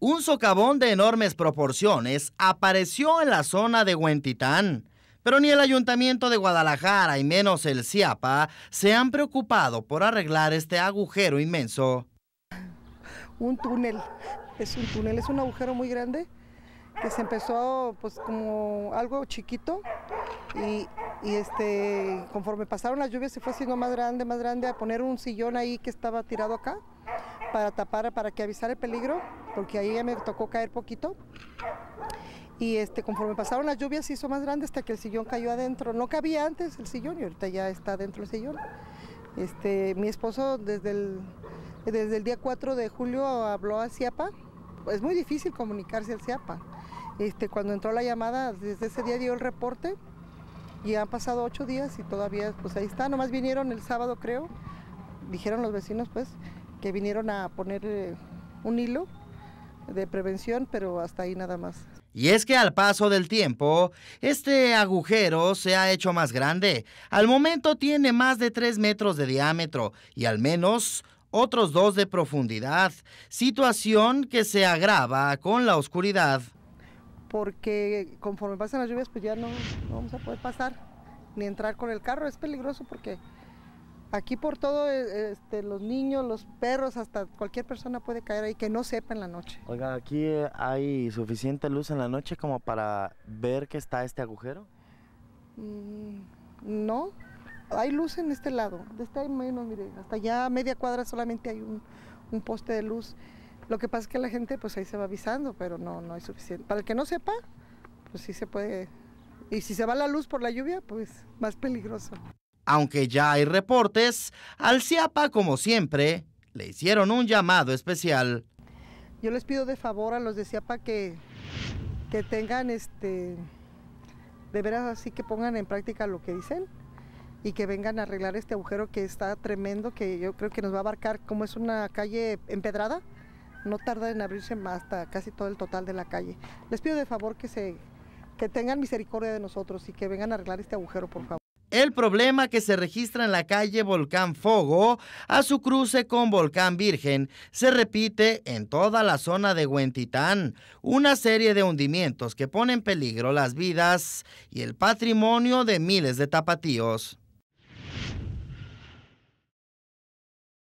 un socavón de enormes proporciones apareció en la zona de Huentitán. Pero ni el Ayuntamiento de Guadalajara y menos el CIAPA se han preocupado por arreglar este agujero inmenso. Un túnel, es un túnel, es un agujero muy grande que se empezó pues como algo chiquito y, y, este conforme pasaron las lluvias se fue haciendo más grande, más grande a poner un sillón ahí que estaba tirado acá para tapar, para que avisara el peligro, porque ahí ya me tocó caer poquito. Y este, conforme pasaron las lluvias se hizo más grande hasta que el sillón cayó adentro. No cabía antes el sillón y ahorita ya está dentro el sillón. Este, mi esposo desde el, desde el día 4 de julio habló a CIAPA. Es muy difícil comunicarse al CIAPA. Este, cuando entró la llamada, desde ese día dio el reporte y han pasado ocho días y todavía pues ahí está. Nomás vinieron el sábado creo, dijeron los vecinos pues, que vinieron a poner eh, un hilo de prevención, pero hasta ahí nada más. Y es que al paso del tiempo, este agujero se ha hecho más grande. Al momento tiene más de tres metros de diámetro y al menos otros dos de profundidad, situación que se agrava con la oscuridad. Porque conforme pasan las lluvias, pues ya no, no vamos a poder pasar ni entrar con el carro. Es peligroso porque Aquí por todo, e, este, los niños, los perros, hasta cualquier persona puede caer ahí que no sepa en la noche. Oiga, ¿aquí hay suficiente luz en la noche como para ver que está este agujero? Mm, no, hay luz en este lado, de este menos, mire, hasta allá media cuadra solamente hay un, poste de luz. Lo que pasa es que la gente pues ahí se va avisando, pero no, no hay suficiente. Para el que no sepa, pues sí se puede. Y si se va la luz por la lluvia, pues más peligroso. Aunque ya hay reportes, al CIAPA, como siempre, le hicieron un llamado especial. Yo les pido de favor a los de CIAPA que, que tengan este. De veras, así que pongan en práctica lo que dicen y que vengan a arreglar este agujero que está tremendo, que yo creo que nos va a abarcar, como es una calle empedrada, no tarda en abrirse hasta casi todo el total de la calle. Les pido de favor que se que tengan misericordia de nosotros y que vengan a arreglar este agujero, por favor el problema que se registra en la calle Volcán Fogo a su cruce con Volcán Virgen se repite en toda la zona de Huentitán, una serie de hundimientos que ponen en peligro las vidas y el patrimonio de miles de tapatíos.